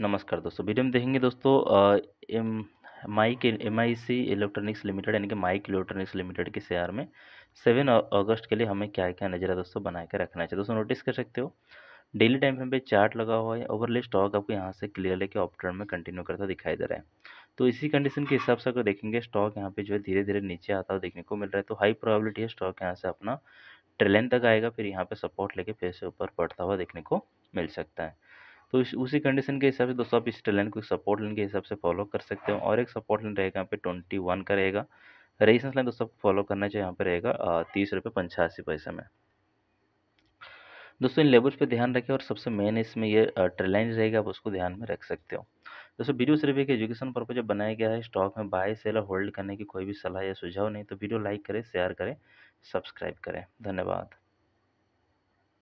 नमस्कार दोस्तों वीडियो में देखेंगे दोस्तों M Mic M I C electronics limited यानी कि माइक इलेक्ट्रॉनिक्स लिमिटेड के शेयर में सेवन अगस्त के लिए हमें क्या क्या नज़र दोस्तों बना के रखना चाहिए दोस्तों नोटिस कर सकते हो डेली टाइम फ्रेम पे चार्ट लगा हुआ है ओवरले स्टॉक आपको यहाँ से क्लियर लेके ऑप्टर में कंटिन्यू करता दिखाई दे रहा है तो इसी कंडीशन के हिसाब से अगर देखेंगे स्टॉक यहाँ पे जो है धीरे धीरे नीचे आता हुआ देखने को मिल रहा है तो हाई प्रोबेबिलिटी है स्टॉक यहाँ से अपना ट्रेलन तक आएगा फिर यहाँ पे सपोर्ट लेके फिर से ऊपर पड़ता हुआ देखने को मिल सकता है तो इस उसी कंडीशन के हिसाब से दोस्तों आप इस लाइन को सपोर्ट लाइन के हिसाब से फॉलो कर सकते हो और एक सपोर्ट लाइन रहेगा यहाँ पे ट्वेंटी वन का रहेगा रेजिस्टेंस लाइन दोस्तों फॉलो करना चाहिए यहाँ पे रहेगा तीस रुपये पंचासी पैसे में दोस्तों इन लेवल्स पे ध्यान रखें और सबसे मेन इसमें ये ट्रेलाइन रहेगा आप उसको ध्यान में रख सकते हो दोस्तों वीडियो सिर्फ एक एजुकेशन पर्पज बनाया गया है स्टॉक में बाय सेल और होल्ड करने की कोई भी सलाह या सुझाव नहीं तो वीडियो लाइक करें शेयर करें सब्सक्राइब करें धन्यवाद